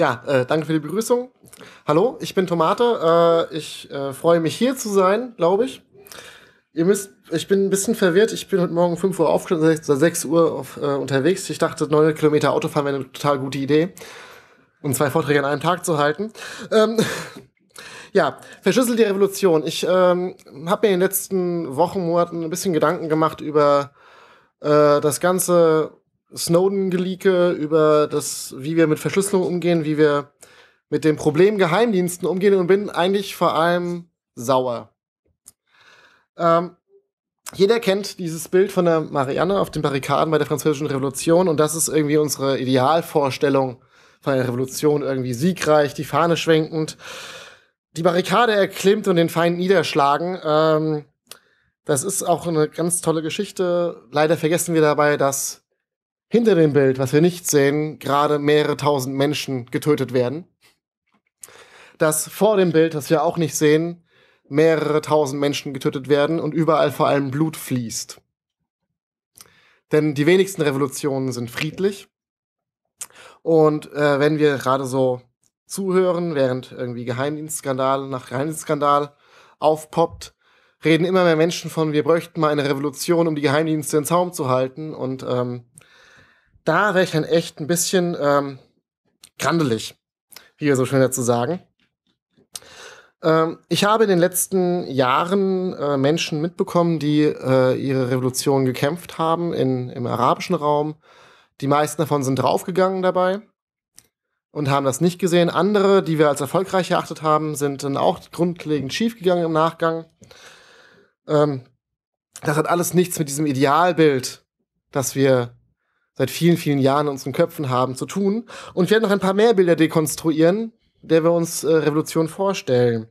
Ja, äh, danke für die Begrüßung. Hallo, ich bin Tomate. Äh, ich äh, freue mich hier zu sein, glaube ich. Ihr müsst, ich bin ein bisschen verwirrt. Ich bin heute Morgen 5 Uhr aufgestanden, 6, 6 Uhr auf, äh, unterwegs. Ich dachte, 900 Kilometer Autofahren wäre eine total gute Idee. Um zwei Vorträge an einem Tag zu halten. Ähm, ja, die Revolution. Ich ähm, habe mir in den letzten Wochen, Monaten ein bisschen Gedanken gemacht über äh, das ganze Snowden-Geleake, über das, wie wir mit Verschlüsselung umgehen, wie wir mit dem Problem Geheimdiensten umgehen und bin eigentlich vor allem sauer. Ähm, jeder kennt dieses Bild von der Marianne auf den Barrikaden bei der Französischen Revolution und das ist irgendwie unsere Idealvorstellung von einer Revolution, irgendwie siegreich, die Fahne schwenkend, die Barrikade erklimmt und den Feind niederschlagen. Ähm, das ist auch eine ganz tolle Geschichte. Leider vergessen wir dabei, dass hinter dem Bild, was wir nicht sehen, gerade mehrere tausend Menschen getötet werden. Dass vor dem Bild, was wir auch nicht sehen, mehrere tausend Menschen getötet werden und überall vor allem Blut fließt. Denn die wenigsten Revolutionen sind friedlich. Und äh, wenn wir gerade so zuhören, während irgendwie Geheimdienstskandal nach Geheimdienstskandal aufpoppt, reden immer mehr Menschen von, wir bräuchten mal eine Revolution, um die Geheimdienste in Zaum zu halten. Und ähm, da wäre ich dann echt ein bisschen ähm, grandelig, wie wir so schön dazu sagen. Ähm, ich habe in den letzten Jahren äh, Menschen mitbekommen, die äh, ihre Revolution gekämpft haben in, im arabischen Raum. Die meisten davon sind draufgegangen dabei und haben das nicht gesehen. Andere, die wir als erfolgreich erachtet haben, sind dann auch grundlegend schiefgegangen im Nachgang. Ähm, das hat alles nichts mit diesem Idealbild, das wir seit vielen, vielen Jahren in unseren Köpfen haben, zu tun. Und wir werden noch ein paar mehr Bilder dekonstruieren, der wir uns äh, Revolution vorstellen.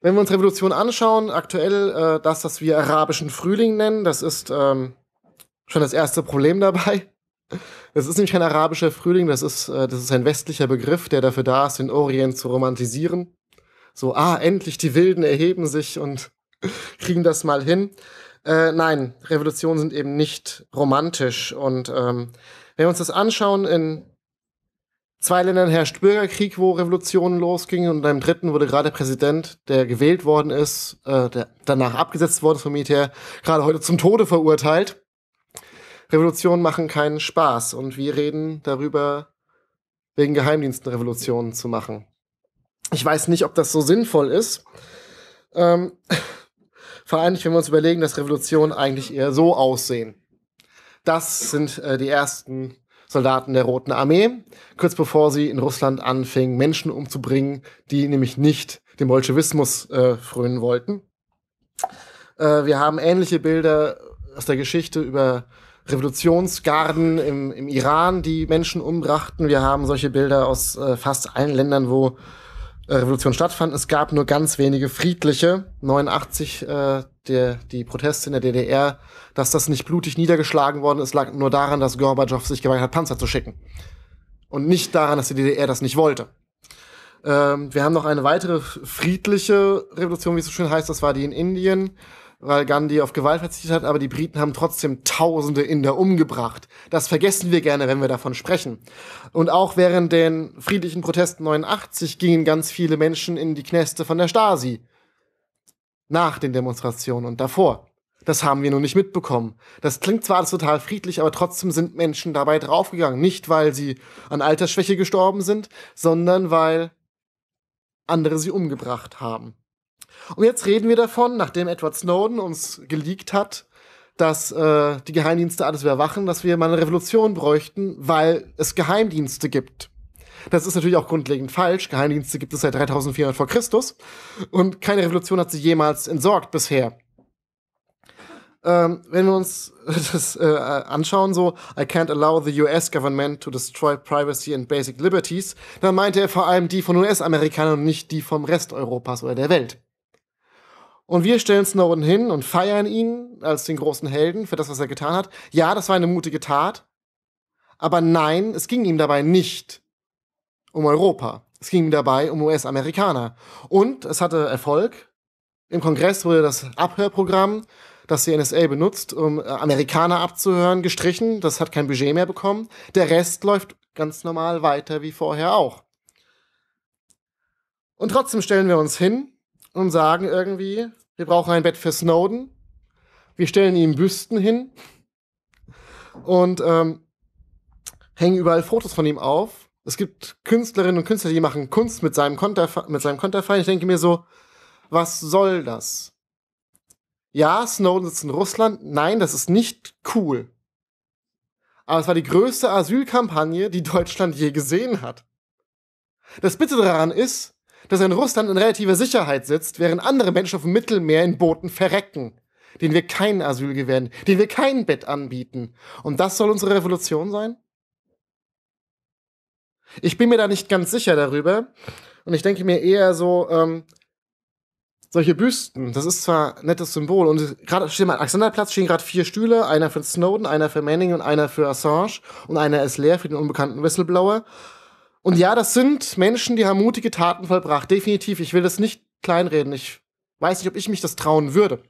Wenn wir uns Revolution anschauen, aktuell äh, das, was wir arabischen Frühling nennen, das ist ähm, schon das erste Problem dabei. Das ist nämlich kein arabischer Frühling, das ist, äh, das ist ein westlicher Begriff, der dafür da ist, den Orient zu romantisieren. So, ah, endlich, die Wilden erheben sich und kriegen das mal hin. Äh, nein, Revolutionen sind eben nicht romantisch. Und ähm, wenn wir uns das anschauen, in zwei Ländern herrscht Bürgerkrieg, wo Revolutionen losgingen, und in einem dritten wurde gerade der Präsident, der gewählt worden ist, äh, der danach abgesetzt worden ist vom Militär, gerade heute zum Tode verurteilt. Revolutionen machen keinen Spaß und wir reden darüber, wegen Geheimdiensten Revolutionen zu machen. Ich weiß nicht, ob das so sinnvoll ist. Ähm, vor allem, wenn wir uns überlegen, dass Revolutionen eigentlich eher so aussehen. Das sind äh, die ersten Soldaten der Roten Armee, kurz bevor sie in Russland anfingen, Menschen umzubringen, die nämlich nicht dem Bolschewismus äh, frönen wollten. Äh, wir haben ähnliche Bilder aus der Geschichte über Revolutionsgarden im, im Iran, die Menschen umbrachten. Wir haben solche Bilder aus äh, fast allen Ländern, wo äh, Revolution stattfand. Es gab nur ganz wenige friedliche. 89 äh, der, die Proteste in der DDR, dass das nicht blutig niedergeschlagen worden ist, lag nur daran, dass Gorbatschow sich geweigert hat, Panzer zu schicken. Und nicht daran, dass die DDR das nicht wollte. Ähm, wir haben noch eine weitere friedliche Revolution, wie es so schön heißt. Das war die in Indien weil Gandhi auf Gewalt verzichtet hat, aber die Briten haben trotzdem Tausende Inder umgebracht. Das vergessen wir gerne, wenn wir davon sprechen. Und auch während den friedlichen Protesten 89 gingen ganz viele Menschen in die Knäste von der Stasi. Nach den Demonstrationen und davor. Das haben wir nun nicht mitbekommen. Das klingt zwar alles total friedlich, aber trotzdem sind Menschen dabei draufgegangen. Nicht, weil sie an Altersschwäche gestorben sind, sondern weil andere sie umgebracht haben. Und jetzt reden wir davon, nachdem Edward Snowden uns geleakt hat, dass äh, die Geheimdienste alles überwachen, dass wir mal eine Revolution bräuchten, weil es Geheimdienste gibt. Das ist natürlich auch grundlegend falsch. Geheimdienste gibt es seit 3400 vor Christus und keine Revolution hat sie jemals entsorgt bisher. Ähm, wenn wir uns das äh, anschauen, so I can't allow the US government to destroy privacy and basic liberties, dann meinte er vor allem die von US-Amerikanern und nicht die vom Rest Europas oder der Welt. Und wir stellen Snowden hin und feiern ihn als den großen Helden für das, was er getan hat. Ja, das war eine mutige Tat. Aber nein, es ging ihm dabei nicht um Europa. Es ging ihm dabei um US-Amerikaner. Und es hatte Erfolg. Im Kongress wurde das Abhörprogramm, das die NSA benutzt, um äh, Amerikaner abzuhören, gestrichen. Das hat kein Budget mehr bekommen. Der Rest läuft ganz normal weiter wie vorher auch. Und trotzdem stellen wir uns hin und sagen irgendwie, wir brauchen ein Bett für Snowden. Wir stellen ihm Büsten hin und ähm, hängen überall Fotos von ihm auf. Es gibt Künstlerinnen und Künstler, die machen Kunst mit seinem, Konterfe mit seinem Konterfei. Ich denke mir so, was soll das? Ja, Snowden sitzt in Russland. Nein, das ist nicht cool. Aber es war die größte Asylkampagne, die Deutschland je gesehen hat. Das Bitte daran ist, dass in Russland in relativer Sicherheit sitzt, während andere Menschen auf dem Mittelmeer in Booten verrecken, denen wir kein Asyl gewähren, denen wir kein Bett anbieten. Und das soll unsere Revolution sein? Ich bin mir da nicht ganz sicher darüber. Und ich denke mir eher so, ähm, solche Büsten, das ist zwar ein nettes Symbol. Und gerade stehen am Alexanderplatz stehen gerade vier Stühle, einer für Snowden, einer für Manning und einer für Assange und einer ist leer für den unbekannten Whistleblower. Und ja, das sind Menschen, die haben mutige Taten vollbracht. Definitiv. Ich will das nicht kleinreden. Ich weiß nicht, ob ich mich das trauen würde.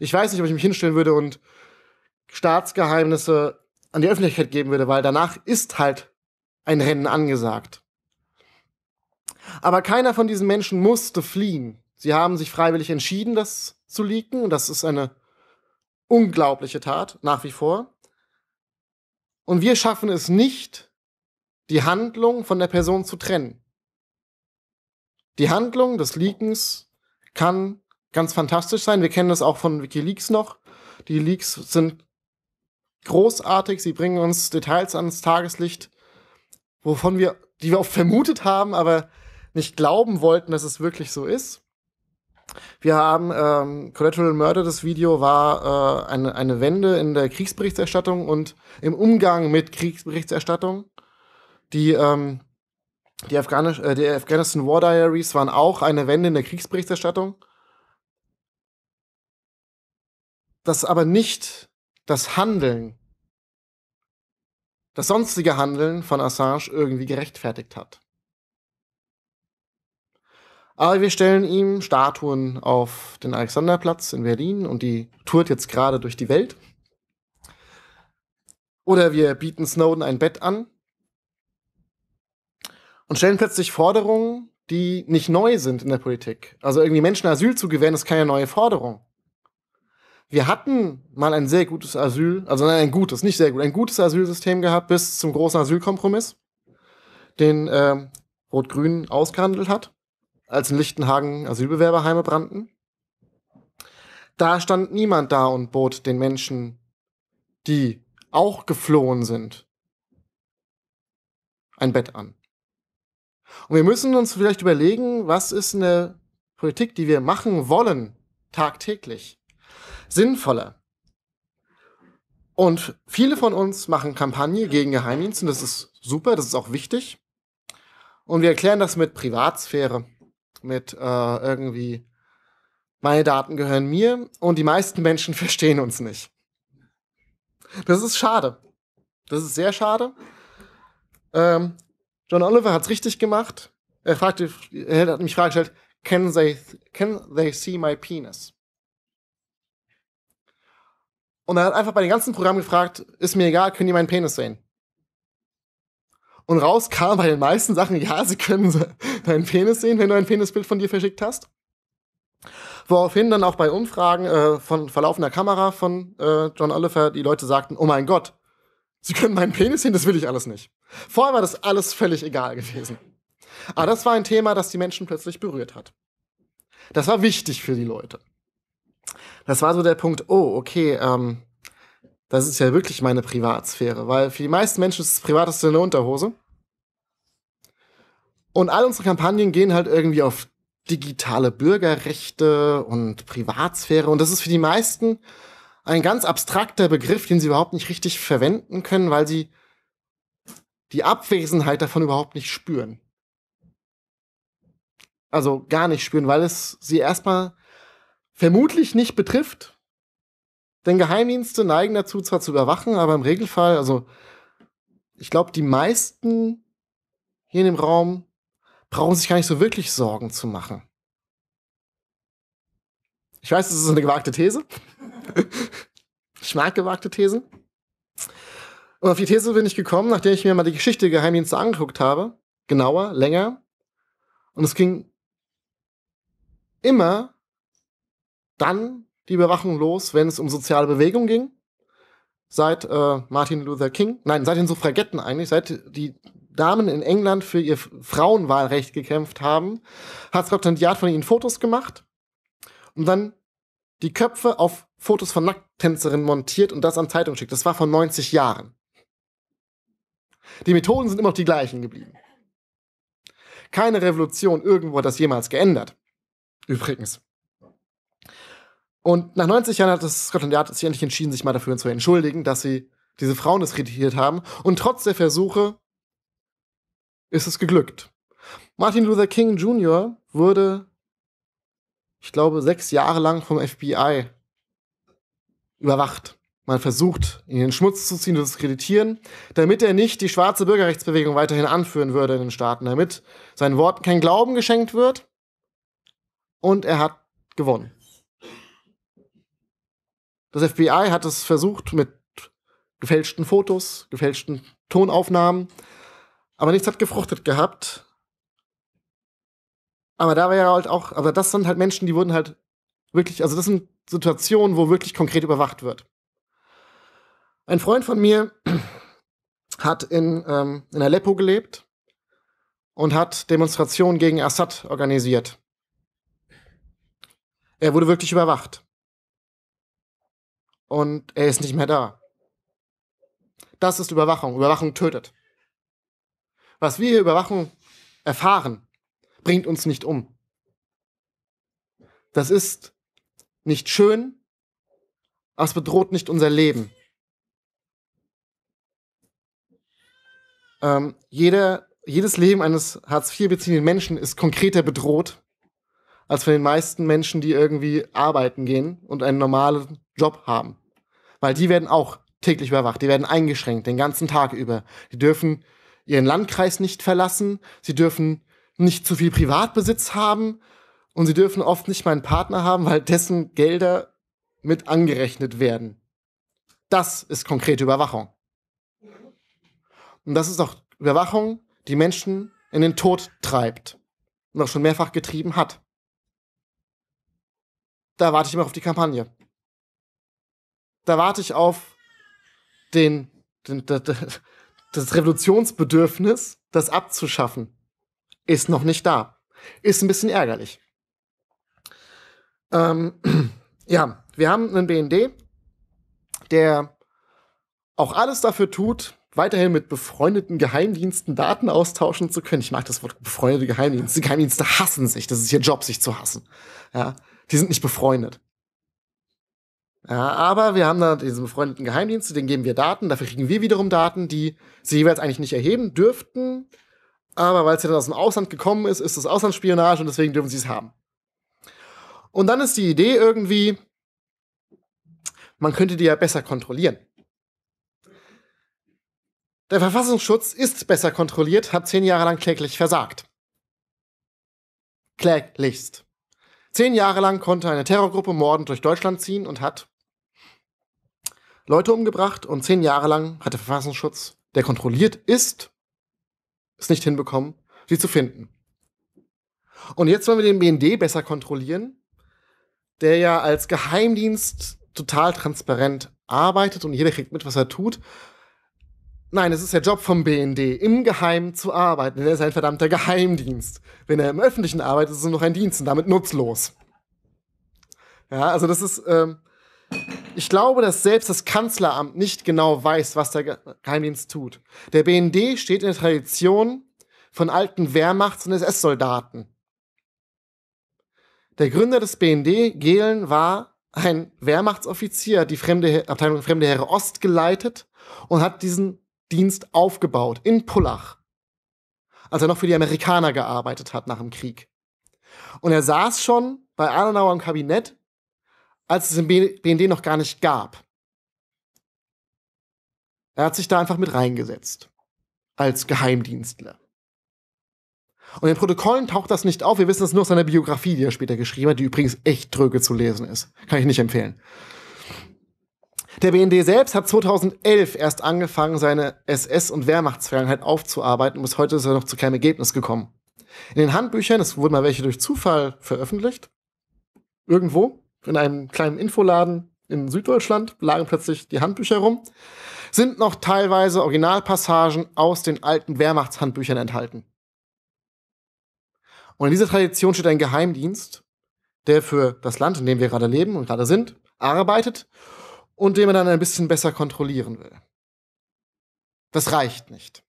Ich weiß nicht, ob ich mich hinstellen würde und Staatsgeheimnisse an die Öffentlichkeit geben würde, weil danach ist halt ein Rennen angesagt. Aber keiner von diesen Menschen musste fliehen. Sie haben sich freiwillig entschieden, das zu leaken. Und Das ist eine unglaubliche Tat, nach wie vor. Und wir schaffen es nicht, die Handlung von der Person zu trennen. Die Handlung des Leakens kann ganz fantastisch sein. Wir kennen das auch von Wikileaks noch. Die Leaks sind großartig. Sie bringen uns Details ans Tageslicht, wovon wir, die wir oft vermutet haben, aber nicht glauben wollten, dass es wirklich so ist. Wir haben ähm, Collateral Murder, das Video war äh, eine, eine Wende in der Kriegsberichterstattung und im Umgang mit Kriegsberichterstattung. Die, ähm, die, Afghanisch, äh, die Afghanistan War Diaries waren auch eine Wende in der Kriegsberichterstattung. Das aber nicht das Handeln, das sonstige Handeln von Assange irgendwie gerechtfertigt hat. Aber wir stellen ihm Statuen auf den Alexanderplatz in Berlin und die tourt jetzt gerade durch die Welt. Oder wir bieten Snowden ein Bett an und stellen plötzlich Forderungen, die nicht neu sind in der Politik. Also irgendwie Menschen Asyl zu gewähren, ist keine neue Forderung. Wir hatten mal ein sehr gutes Asyl, also ein gutes, nicht sehr gut, ein gutes Asylsystem gehabt bis zum großen Asylkompromiss, den äh, Rot-Grün ausgehandelt hat, als in Lichtenhagen Asylbewerberheime brannten. Da stand niemand da und bot den Menschen, die auch geflohen sind, ein Bett an. Und wir müssen uns vielleicht überlegen, was ist eine Politik, die wir machen wollen, tagtäglich, sinnvoller. Und viele von uns machen Kampagne gegen Geheimdienste, das ist super, das ist auch wichtig. Und wir erklären das mit Privatsphäre, mit äh, irgendwie, meine Daten gehören mir und die meisten Menschen verstehen uns nicht. Das ist schade. Das ist sehr schade. Ähm, John Oliver hat's richtig gemacht. Er fragte, er hat mich gefragt, gestellt, can they, can they see my penis? Und er hat einfach bei den ganzen Programmen gefragt, ist mir egal, können die meinen Penis sehen? Und raus kam bei den meisten Sachen, ja, sie können deinen Penis sehen, wenn du ein Penisbild von dir verschickt hast. Woraufhin dann auch bei Umfragen äh, von verlaufender Kamera von äh, John Oliver die Leute sagten, oh mein Gott, sie können meinen Penis sehen, das will ich alles nicht. Vorher war das alles völlig egal gewesen. Aber das war ein Thema, das die Menschen plötzlich berührt hat. Das war wichtig für die Leute. Das war so der Punkt, oh, okay, ähm, das ist ja wirklich meine Privatsphäre, weil für die meisten Menschen ist das Privateste eine Unterhose. Und all unsere Kampagnen gehen halt irgendwie auf digitale Bürgerrechte und Privatsphäre. Und das ist für die meisten ein ganz abstrakter Begriff, den sie überhaupt nicht richtig verwenden können, weil sie die Abwesenheit davon überhaupt nicht spüren. Also gar nicht spüren, weil es sie erstmal vermutlich nicht betrifft. Denn Geheimdienste neigen dazu, zwar zu überwachen, aber im Regelfall, also ich glaube, die meisten hier in dem Raum brauchen sich gar nicht so wirklich Sorgen zu machen. Ich weiß, das ist eine gewagte These. ich mag gewagte Thesen. Und auf die These bin ich gekommen, nachdem ich mir mal die Geschichte der Geheimdienste angeguckt habe. Genauer, länger. Und es ging immer dann die Überwachung los, wenn es um soziale Bewegung ging. Seit äh, Martin Luther King, nein, seit den Suffragetten eigentlich, seit die Damen in England für ihr Frauenwahlrecht gekämpft haben, hat Scotland Yard von ihnen Fotos gemacht und dann die Köpfe auf Fotos von Nackttänzerinnen montiert und das an Zeitung schickt. Das war vor 90 Jahren. Die Methoden sind immer noch die gleichen geblieben. Keine Revolution irgendwo hat das jemals geändert. Übrigens. Und nach 90 Jahren hat das Scotland Yard sich endlich entschieden, sich mal dafür zu entschuldigen, dass sie diese Frauen diskreditiert haben. Und trotz der Versuche ist es geglückt. Martin Luther King Jr. wurde, ich glaube, sechs Jahre lang vom FBI überwacht. Man versucht, ihn in den Schmutz zu ziehen, und zu diskreditieren, damit er nicht die schwarze Bürgerrechtsbewegung weiterhin anführen würde in den Staaten, damit seinen Worten kein Glauben geschenkt wird. Und er hat gewonnen. Das FBI hat es versucht mit gefälschten Fotos, gefälschten Tonaufnahmen, aber nichts hat gefruchtet gehabt. Aber da wäre halt auch, aber also das sind halt Menschen, die wurden halt wirklich, also das sind Situationen, wo wirklich konkret überwacht wird. Ein Freund von mir hat in, ähm, in Aleppo gelebt und hat Demonstrationen gegen Assad organisiert. Er wurde wirklich überwacht. Und er ist nicht mehr da. Das ist Überwachung. Überwachung tötet. Was wir Überwachung erfahren, bringt uns nicht um. Das ist nicht schön, aber es bedroht nicht unser Leben. ähm, jeder, jedes Leben eines Hartz-IV-beziehenden Menschen ist konkreter bedroht als von den meisten Menschen, die irgendwie arbeiten gehen und einen normalen Job haben. Weil die werden auch täglich überwacht, die werden eingeschränkt den ganzen Tag über. Die dürfen ihren Landkreis nicht verlassen, sie dürfen nicht zu viel Privatbesitz haben und sie dürfen oft nicht mal einen Partner haben, weil dessen Gelder mit angerechnet werden. Das ist konkrete Überwachung und das ist auch Überwachung, die Menschen in den Tod treibt und auch schon mehrfach getrieben hat. Da warte ich immer auf die Kampagne. Da warte ich auf den, den, den, das Revolutionsbedürfnis, das abzuschaffen, ist noch nicht da. Ist ein bisschen ärgerlich. Ähm, ja, wir haben einen BND, der auch alles dafür tut, weiterhin mit befreundeten Geheimdiensten Daten austauschen zu können. Ich mag das Wort befreundete Geheimdienste. Die Geheimdienste hassen sich. Das ist ihr Job, sich zu hassen. Ja, die sind nicht befreundet. Ja, aber wir haben da diese befreundeten Geheimdienste, denen geben wir Daten, dafür kriegen wir wiederum Daten, die sie jeweils eigentlich nicht erheben dürften. Aber weil es ja dann aus dem Ausland gekommen ist, ist das Auslandsspionage und deswegen dürfen sie es haben. Und dann ist die Idee irgendwie, man könnte die ja besser kontrollieren. Der Verfassungsschutz ist besser kontrolliert, hat zehn Jahre lang kläglich versagt. Kläglichst. Zehn Jahre lang konnte eine Terrorgruppe mordend durch Deutschland ziehen und hat Leute umgebracht und zehn Jahre lang hat der Verfassungsschutz, der kontrolliert ist, es nicht hinbekommen, sie zu finden. Und jetzt wollen wir den BND besser kontrollieren, der ja als Geheimdienst total transparent arbeitet und jeder kriegt mit, was er tut. Nein, es ist der Job vom BND, im Geheimen zu arbeiten. Denn er ist ein verdammter Geheimdienst. Wenn er im Öffentlichen arbeitet, ist er noch ein Dienst und damit nutzlos. Ja, also das ist. Ähm, ich glaube, dass selbst das Kanzleramt nicht genau weiß, was der Geheimdienst tut. Der BND steht in der Tradition von alten Wehrmachts- und SS-Soldaten. Der Gründer des BND, Gehlen, war ein Wehrmachtsoffizier, hat die fremde Abteilung Fremde Heere Ost geleitet und hat diesen Dienst aufgebaut in Pullach, als er noch für die Amerikaner gearbeitet hat nach dem Krieg. Und er saß schon bei Adenauer im Kabinett, als es den BND noch gar nicht gab. Er hat sich da einfach mit reingesetzt. Als Geheimdienstler. Und in den Protokollen taucht das nicht auf. Wir wissen es nur aus seiner Biografie, die er später geschrieben hat, die übrigens echt tröge zu lesen ist. Kann ich nicht empfehlen. Der BND selbst hat 2011 erst angefangen, seine SS- und Wehrmachtsvergangenheit aufzuarbeiten und bis heute ist er noch zu keinem Ergebnis gekommen. In den Handbüchern, es wurden mal welche durch Zufall veröffentlicht, irgendwo, in einem kleinen Infoladen in Süddeutschland, lagen plötzlich die Handbücher rum, sind noch teilweise Originalpassagen aus den alten Wehrmachtshandbüchern enthalten. Und in dieser Tradition steht ein Geheimdienst, der für das Land, in dem wir gerade leben und gerade sind, arbeitet und den man dann ein bisschen besser kontrollieren will. Das reicht nicht.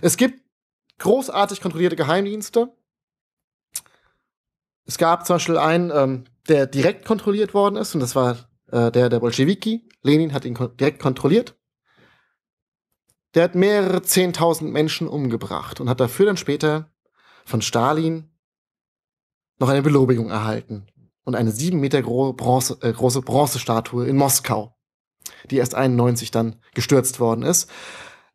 Es gibt großartig kontrollierte Geheimdienste. Es gab zum Beispiel einen, ähm, der direkt kontrolliert worden ist, und das war äh, der der Bolschewiki. Lenin hat ihn kon direkt kontrolliert. Der hat mehrere Zehntausend Menschen umgebracht und hat dafür dann später von Stalin noch eine Belobigung erhalten und eine sieben Meter Bronze, äh, große Bronzestatue in Moskau, die erst 91 dann gestürzt worden ist.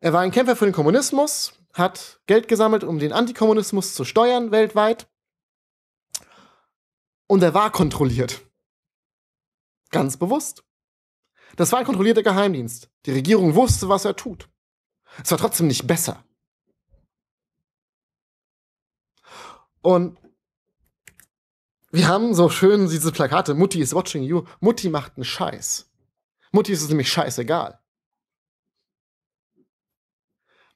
Er war ein Kämpfer für den Kommunismus, hat Geld gesammelt, um den Antikommunismus zu steuern weltweit. Und er war kontrolliert. Ganz bewusst. Das war ein kontrollierter Geheimdienst. Die Regierung wusste, was er tut. Es war trotzdem nicht besser. Und wir haben so schön diese Plakate, Mutti is watching you, Mutti macht einen Scheiß. Mutti ist es nämlich scheißegal.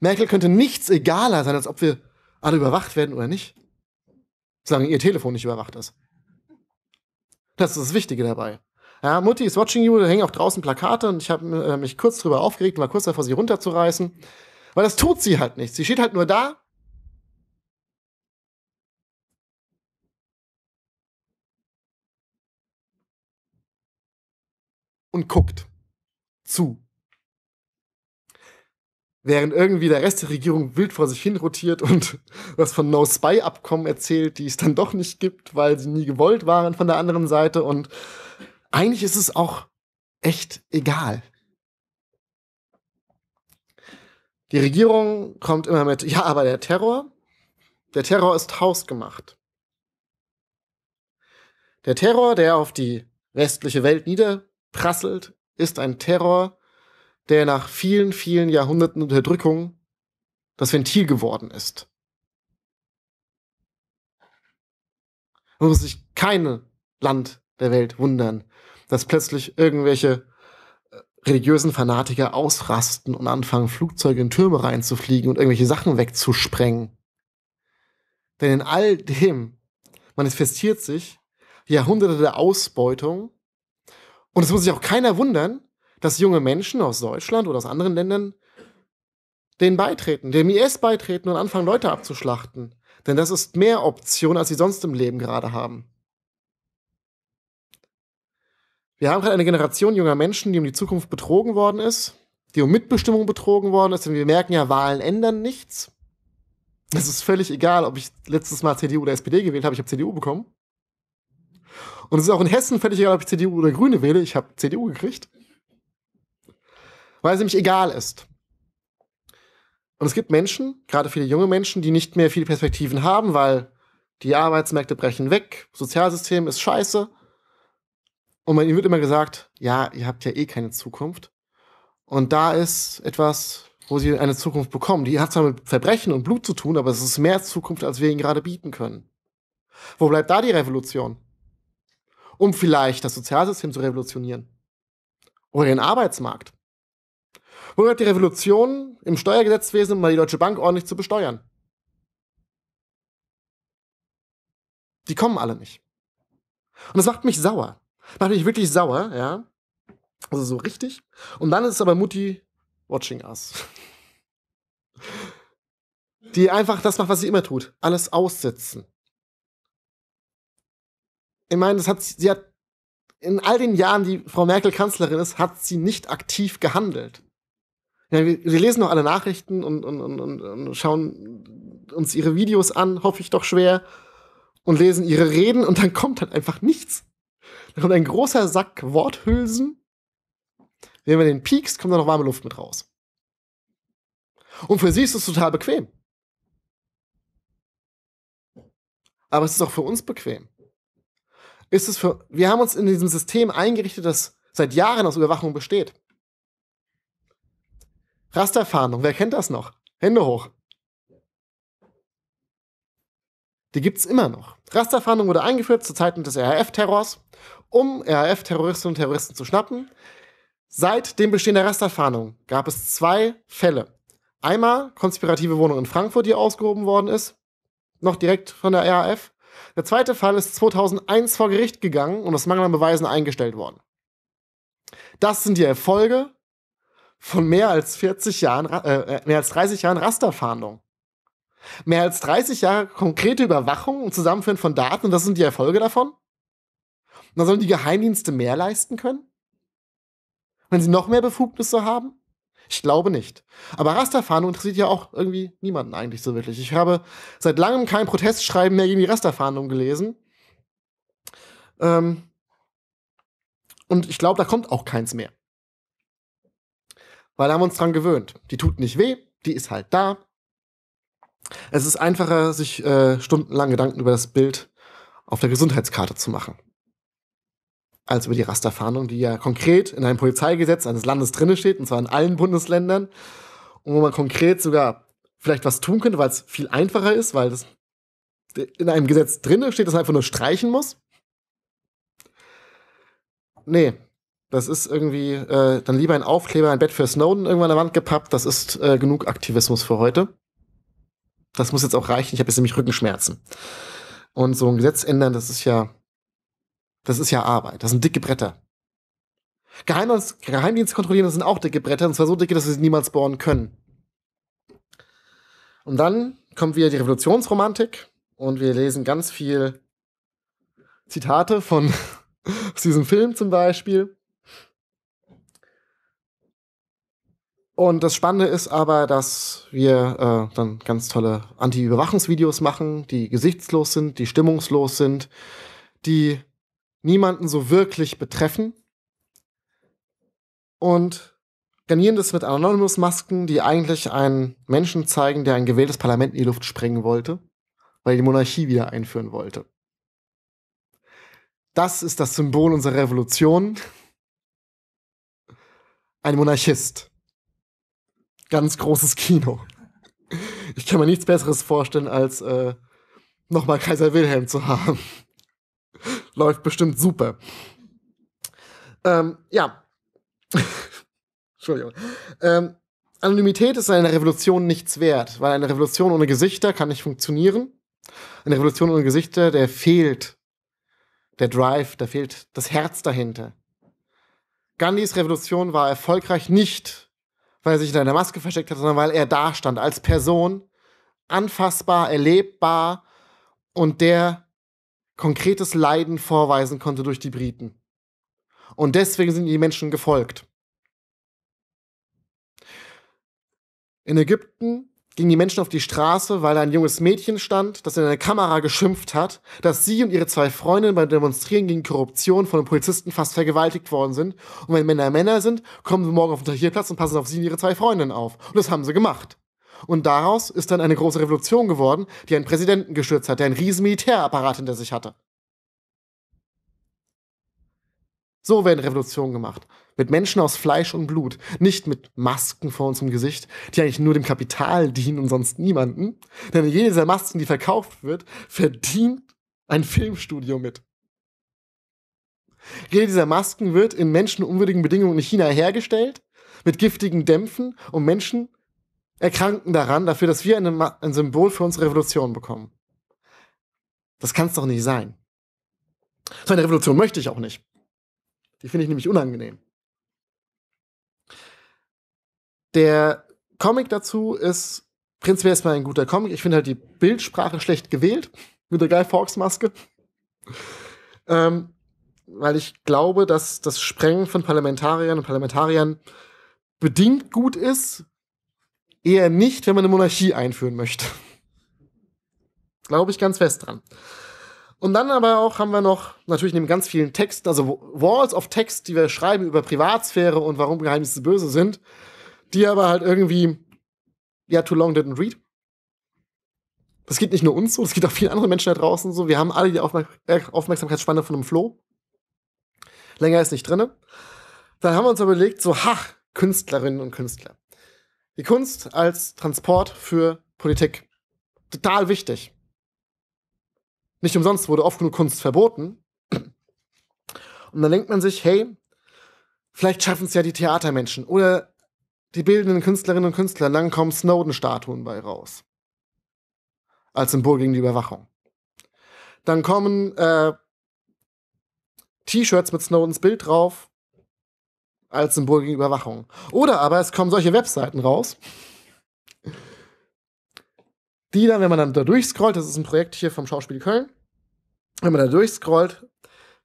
Merkel könnte nichts egaler sein, als ob wir alle überwacht werden oder nicht. Solange ihr Telefon nicht überwacht ist. Das ist das Wichtige dabei. Ja, Mutti is watching you, da hängen auch draußen Plakate und ich habe äh, mich kurz drüber aufgeregt mal kurz davor, sie runterzureißen. Weil das tut sie halt nicht. Sie steht halt nur da und guckt zu. Während irgendwie der Rest der Regierung wild vor sich hin rotiert und was von No-Spy-Abkommen erzählt, die es dann doch nicht gibt, weil sie nie gewollt waren von der anderen Seite. Und eigentlich ist es auch echt egal. Die Regierung kommt immer mit, ja, aber der Terror, der Terror ist hausgemacht. Der Terror, der auf die westliche Welt nieder prasselt, ist ein Terror, der nach vielen, vielen Jahrhunderten Unterdrückung das Ventil geworden ist. Man muss sich kein Land der Welt wundern, dass plötzlich irgendwelche äh, religiösen Fanatiker ausrasten und anfangen, Flugzeuge in Türme reinzufliegen und irgendwelche Sachen wegzusprengen. Denn in all dem manifestiert sich Jahrhunderte der Ausbeutung und es muss sich auch keiner wundern, dass junge Menschen aus Deutschland oder aus anderen Ländern denen beitreten, dem IS beitreten und anfangen, Leute abzuschlachten. Denn das ist mehr Option, als sie sonst im Leben gerade haben. Wir haben gerade eine Generation junger Menschen, die um die Zukunft betrogen worden ist, die um Mitbestimmung betrogen worden ist, denn wir merken ja, Wahlen ändern nichts. Es ist völlig egal, ob ich letztes Mal CDU oder SPD gewählt habe, ich habe CDU bekommen. Und es ist auch in Hessen völlig egal, ob ich CDU oder Grüne wähle. Ich habe CDU gekriegt. Weil es nämlich egal ist. Und es gibt Menschen, gerade viele junge Menschen, die nicht mehr viele Perspektiven haben, weil die Arbeitsmärkte brechen weg, Sozialsystem ist scheiße. Und man ihnen wird immer gesagt, ja, ihr habt ja eh keine Zukunft. Und da ist etwas, wo sie eine Zukunft bekommen. Die hat zwar mit Verbrechen und Blut zu tun, aber es ist mehr Zukunft, als wir ihnen gerade bieten können. Wo bleibt da die Revolution? um vielleicht das Sozialsystem zu revolutionieren oder den Arbeitsmarkt. Oder hat die Revolution im Steuergesetzwesen, um mal die Deutsche Bank ordentlich zu besteuern. Die kommen alle nicht. Und das macht mich sauer. Macht mich wirklich sauer, ja. Also so richtig. Und dann ist es aber Mutti watching us. Die einfach das macht, was sie immer tut. Alles aussitzen ich meine, das hat, sie hat in all den Jahren, die Frau Merkel Kanzlerin ist, hat sie nicht aktiv gehandelt. Ja, wir, wir, lesen noch alle Nachrichten und, und, und, und, schauen uns ihre Videos an, hoffe ich doch schwer, und lesen ihre Reden und dann kommt halt einfach nichts. Dann kommt ein großer Sack Worthülsen. Wenn man den piekst, kommt da noch warme Luft mit raus. Und für sie ist es total bequem. Aber es ist auch für uns bequem ist es für. Wir haben uns in diesem System eingerichtet, das seit Jahren aus Überwachung besteht. Rasterfahndung, wer kennt das noch? Hände hoch. Die gibt es immer noch. Rasterfahndung wurde eingeführt zu Zeiten des RAF-Terrors, um RAF-Terroristinnen und Terroristen zu schnappen. Seit dem Bestehen der Rasterfahndung gab es zwei Fälle. Einmal konspirative Wohnung in Frankfurt, die ausgehoben worden ist, noch direkt von der RAF. Der zweite Fall ist 2001 vor Gericht gegangen und aus Mangel an Beweisen eingestellt worden. Das sind die Erfolge von mehr als 40 Jahren, äh, äh, mehr als 30 Jahren Rasterfahndung. Mehr als 30 Jahre konkrete Überwachung und Zusammenführen von Daten, und das sind die Erfolge davon? Und dann sollen die Geheimdienste mehr leisten können? Wenn sie noch mehr Befugnisse haben? Ich glaube nicht. Aber Rastafano interessiert ja auch irgendwie niemanden eigentlich so wirklich. Ich habe seit langem kein Protestschreiben mehr gegen die Rasterfahndung gelesen. Ähm und ich glaube, da kommt auch keins mehr. Weil da haben wir uns dran gewöhnt. Die tut nicht weh, die ist halt da. Es ist einfacher, sich äh, stundenlang Gedanken über das Bild auf der Gesundheitskarte zu machen als über die Rasterfahndung, die ja konkret in einem Polizeigesetz eines Landes drinne steht, und zwar in allen Bundesländern, und wo man konkret sogar vielleicht was tun könnte, weil es viel einfacher ist, weil das in einem Gesetz drinne steht, das man einfach nur streichen muss. Nee, das ist irgendwie äh, dann lieber ein Aufkleber, ein Bett für Snowden irgendwann an der Wand gepappt. Das ist äh, genug Aktivismus für heute. Das muss jetzt auch reichen. Ich habe jetzt nämlich Rückenschmerzen. Und so ein Gesetz ändern, das ist ja das ist ja Arbeit. Das sind dicke Bretter. Geheimdienst, Geheimdienst kontrollieren, das sind auch dicke Bretter. Und zwar so dicke, dass wir sie niemals bohren können. Und dann kommt wieder die Revolutionsromantik. Und wir lesen ganz viel Zitate von aus diesem Film zum Beispiel. Und das Spannende ist aber, dass wir äh, dann ganz tolle Anti-Überwachungsvideos machen, die gesichtslos sind, die stimmungslos sind, die niemanden so wirklich betreffen und garnieren das mit Anonymous-Masken, die eigentlich einen Menschen zeigen, der ein gewähltes Parlament in die Luft sprengen wollte, weil er die Monarchie wieder einführen wollte. Das ist das Symbol unserer Revolution. Ein Monarchist. Ganz großes Kino. Ich kann mir nichts Besseres vorstellen, als äh, nochmal Kaiser Wilhelm zu haben läuft bestimmt super. Ähm, ja. Entschuldigung. Ähm, Anonymität ist einer Revolution nichts wert, weil eine Revolution ohne Gesichter kann nicht funktionieren. Eine Revolution ohne Gesichter, der fehlt der Drive, da fehlt das Herz dahinter. Gandhis Revolution war erfolgreich nicht, weil er sich in einer Maske versteckt hat, sondern weil er da stand als Person, anfassbar, erlebbar und der konkretes Leiden vorweisen konnte durch die Briten. Und deswegen sind die Menschen gefolgt. In Ägypten gingen die Menschen auf die Straße, weil da ein junges Mädchen stand, das in einer Kamera geschimpft hat, dass sie und ihre zwei Freundinnen beim Demonstrieren gegen Korruption von den Polizisten fast vergewaltigt worden sind. Und wenn Männer Männer sind, kommen sie morgen auf den Tahrirplatz und passen auf sie und ihre zwei Freundinnen auf. Und das haben sie gemacht. Und daraus ist dann eine große Revolution geworden, die einen Präsidenten gestürzt hat, der einen riesen Militärapparat hinter sich hatte. So werden Revolutionen gemacht. Mit Menschen aus Fleisch und Blut. Nicht mit Masken vor unserem Gesicht, die eigentlich nur dem Kapital dienen und sonst niemanden. Denn jede dieser Masken, die verkauft wird, verdient ein Filmstudio mit. Jede dieser Masken wird in menschenunwürdigen Bedingungen in China hergestellt, mit giftigen Dämpfen, um Menschen erkranken daran, dafür, dass wir ein, ein Symbol für unsere Revolution bekommen. Das kann es doch nicht sein. So eine Revolution möchte ich auch nicht. Die finde ich nämlich unangenehm. Der Comic dazu ist prinzipiell erstmal ein guter Comic. Ich finde halt die Bildsprache schlecht gewählt mit der Guy Fawkes Maske. Ähm, weil ich glaube, dass das Sprengen von Parlamentariern und Parlamentariern bedingt gut ist, Eher nicht, wenn man eine Monarchie einführen möchte. Glaube ich ganz fest dran. Und dann aber auch haben wir noch natürlich neben ganz vielen Texten, also Walls of Text, die wir schreiben über Privatsphäre und warum Geheimnisse böse sind, die aber halt irgendwie ja too long didn't read. Das geht nicht nur uns so, das geht auch vielen anderen Menschen da draußen so. Wir haben alle die Aufmerk äh, Aufmerksamkeitsspanne von einem Floh. Länger ist nicht drinne. Dann haben wir uns überlegt, so, ha, Künstlerinnen und Künstler. Die Kunst als Transport für Politik. Total wichtig. Nicht umsonst wurde oft genug Kunst verboten. Und dann denkt man sich, hey, vielleicht schaffen es ja die Theatermenschen oder die bildenden Künstlerinnen und Künstler. Dann kommen Snowden-Statuen bei raus. Als Symbol gegen die Überwachung. Dann kommen äh, T-Shirts mit Snowdens Bild drauf als Symbol gegen Überwachung. Oder aber es kommen solche Webseiten raus, die dann, wenn man dann da durchscrollt, das ist ein Projekt hier vom Schauspiel Köln, wenn man da durchscrollt,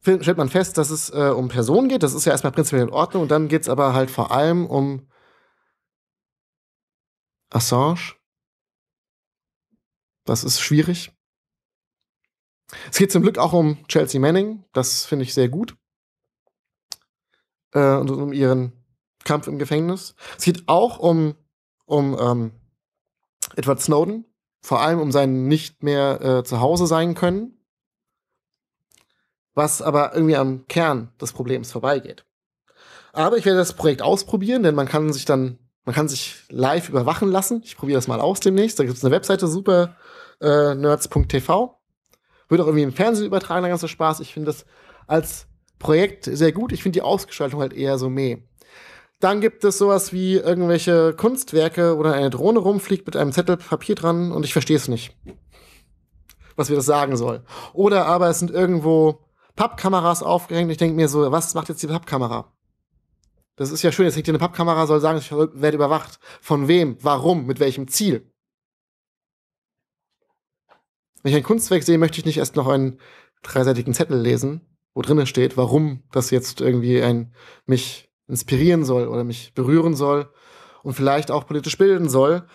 stellt man fest, dass es äh, um Personen geht. Das ist ja erstmal prinzipiell in Ordnung. Und dann geht es aber halt vor allem um Assange. Das ist schwierig. Es geht zum Glück auch um Chelsea Manning. Das finde ich sehr gut äh, und um ihren Kampf im Gefängnis. Es geht auch um, um ähm, Edward Snowden, vor allem um sein nicht mehr äh, zu Hause sein können, was aber irgendwie am Kern des Problems vorbeigeht. Aber ich werde das Projekt ausprobieren, denn man kann sich dann, man kann sich live überwachen lassen. Ich probiere das mal aus demnächst. Da gibt es eine Webseite, supernerds.tv. Äh, Wird auch irgendwie im Fernsehen übertragen, der ganze Spaß. Ich finde das als Projekt sehr gut. Ich finde die Ausgestaltung halt eher so meh. Dann gibt es sowas wie irgendwelche Kunstwerke oder eine Drohne rumfliegt mit einem Zettel Papier dran und ich verstehe es nicht, was mir das sagen soll. Oder aber es sind irgendwo Pappkameras aufgehängt. und Ich denke mir so, was macht jetzt die Pappkamera? Das ist ja schön, jetzt hängt hier eine Pappkamera, soll sagen, ich werde überwacht. Von wem? Warum? Mit welchem Ziel? Wenn ich ein Kunstwerk sehe, möchte ich nicht erst noch einen dreiseitigen Zettel lesen wo drin steht, warum das jetzt irgendwie ein, mich inspirieren soll oder mich berühren soll und vielleicht auch politisch bilden soll.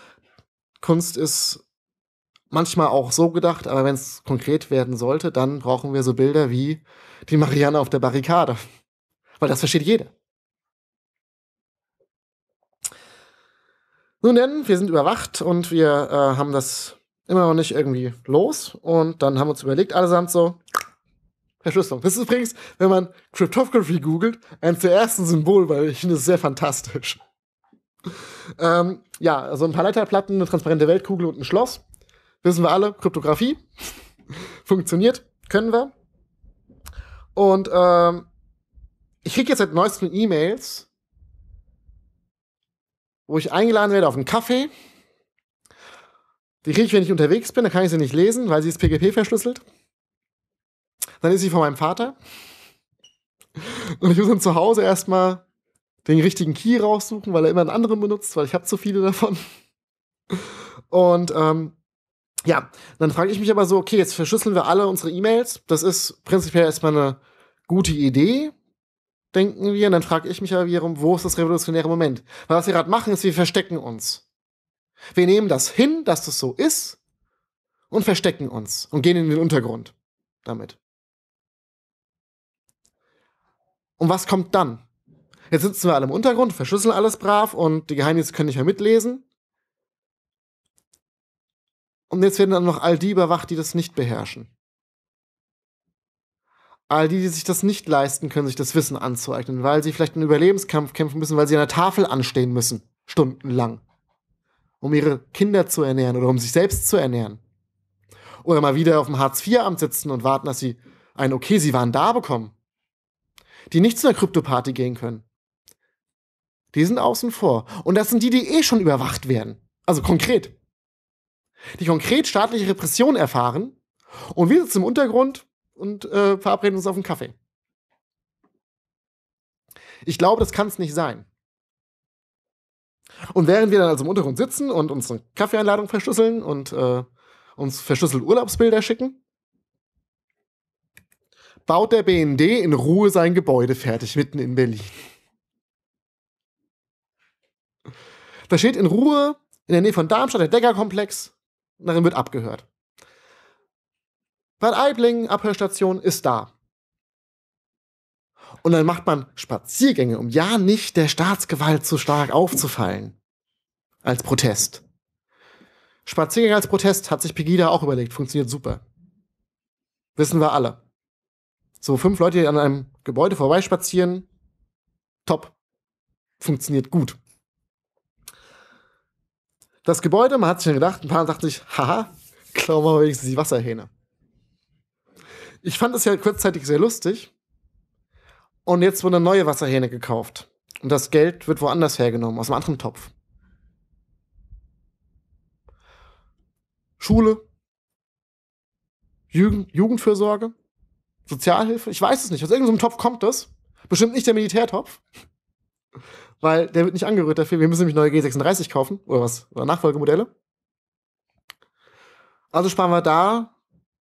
Kunst ist manchmal auch so gedacht, aber wenn es konkret werden sollte, dann brauchen wir so Bilder wie die Marianne auf der Barrikade. Weil das versteht jeder. Nun denn, wir sind überwacht und wir äh, haben das immer noch nicht irgendwie los. Und dann haben wir uns überlegt, allesamt so, Verschlüsselung. Das ist übrigens, wenn man Cryptography googelt, eines der ersten Symbole, weil ich finde es sehr fantastisch. Ähm, ja, also ein paar Leiterplatten, eine transparente Weltkugel und ein Schloss. Wissen wir alle, Kryptographie funktioniert, können wir. Und ähm, ich kriege jetzt seit neuesten E-Mails, wo ich eingeladen werde auf einen Kaffee. Die kriege ich, wenn ich unterwegs bin, dann kann ich sie nicht lesen, weil sie ist PGP verschlüsselt. Dann ist sie von meinem Vater. Und ich muss dann zu Hause erstmal den richtigen Key raussuchen, weil er immer einen anderen benutzt, weil ich habe zu viele davon. Und ähm, ja, dann frage ich mich aber so, okay, jetzt verschlüsseln wir alle unsere E-Mails. Das ist prinzipiell erstmal eine gute Idee, denken wir. Und dann frage ich mich aber wiederum, wo ist das revolutionäre Moment? Weil was wir gerade machen, ist, wir verstecken uns. Wir nehmen das hin, dass das so ist und verstecken uns und gehen in den Untergrund damit. Und was kommt dann? Jetzt sitzen wir alle im Untergrund, verschlüsseln alles brav und die Geheimnisse können nicht mehr mitlesen. Und jetzt werden dann noch all die überwacht, die das nicht beherrschen. All die, die sich das nicht leisten können, sich das Wissen anzueignen, weil sie vielleicht einen Überlebenskampf kämpfen müssen, weil sie an der Tafel anstehen müssen, stundenlang, um ihre Kinder zu ernähren oder um sich selbst zu ernähren. Oder mal wieder auf dem Hartz-IV-Amt sitzen und warten, dass sie ein Okay, sie waren da bekommen die nicht zu einer Kryptoparty gehen können. Die sind außen vor. Und das sind die, die eh schon überwacht werden. Also konkret. Die konkret staatliche Repression erfahren. Und wir sitzen im Untergrund und äh, verabreden uns auf einen Kaffee. Ich glaube, das kann es nicht sein. Und während wir dann also im Untergrund sitzen und uns eine Kaffeeeinladung verschlüsseln und äh, uns verschlüsselt Urlaubsbilder schicken, baut der BND in Ruhe sein Gebäude fertig, mitten in Berlin. Da steht in Ruhe, in der Nähe von Darmstadt, der Deckerkomplex. komplex Darin wird abgehört. Bad Aiblingen, Abhörstation, ist da. Und dann macht man Spaziergänge, um ja nicht der Staatsgewalt zu stark aufzufallen. Als Protest. Spaziergänge als Protest hat sich Pegida auch überlegt, funktioniert super. Wissen wir alle. So fünf Leute, die an einem Gebäude vorbeispazieren, top. Funktioniert gut. Das Gebäude, man hat sich dann gedacht, ein paar dachte sich, haha, klauen wir wenigstens die Wasserhähne. Ich fand es ja kurzzeitig sehr lustig. Und jetzt wurde eine neue Wasserhähne gekauft. Und das Geld wird woanders hergenommen, aus einem anderen Topf. Schule, Jugend, Jugendfürsorge, Sozialhilfe? Ich weiß es nicht. Aus irgendeinem Topf kommt das. Bestimmt nicht der Militärtopf. Weil der wird nicht angerührt dafür. Wir müssen nämlich neue G36 kaufen. Oder was? Oder Nachfolgemodelle. Also sparen wir da,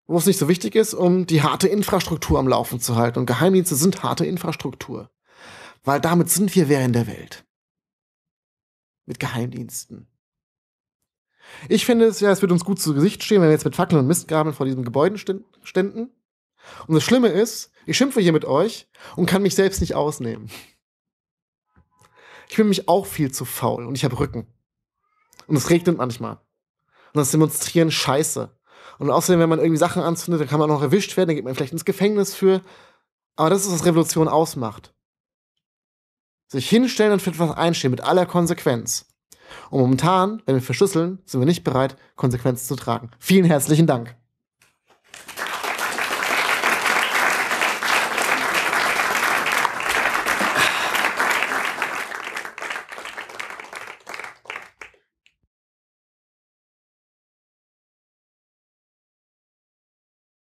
wo es nicht so wichtig ist, um die harte Infrastruktur am Laufen zu halten. Und Geheimdienste sind harte Infrastruktur. Weil damit sind wir wer in der Welt. Mit Geheimdiensten. Ich finde es ja, es wird uns gut zu Gesicht stehen, wenn wir jetzt mit Fackeln und Mistgabeln vor diesen Gebäuden ständen. Und das Schlimme ist, ich schimpfe hier mit euch und kann mich selbst nicht ausnehmen. Ich bin mich auch viel zu faul und ich habe Rücken. Und es regnet manchmal. Und das Demonstrieren scheiße. Und außerdem, wenn man irgendwie Sachen anzündet, dann kann man auch noch erwischt werden, dann geht man vielleicht ins Gefängnis für. Aber das ist, was Revolution ausmacht. Sich hinstellen und für etwas einstehen mit aller Konsequenz. Und momentan, wenn wir verschlüsseln, sind wir nicht bereit, Konsequenzen zu tragen. Vielen herzlichen Dank.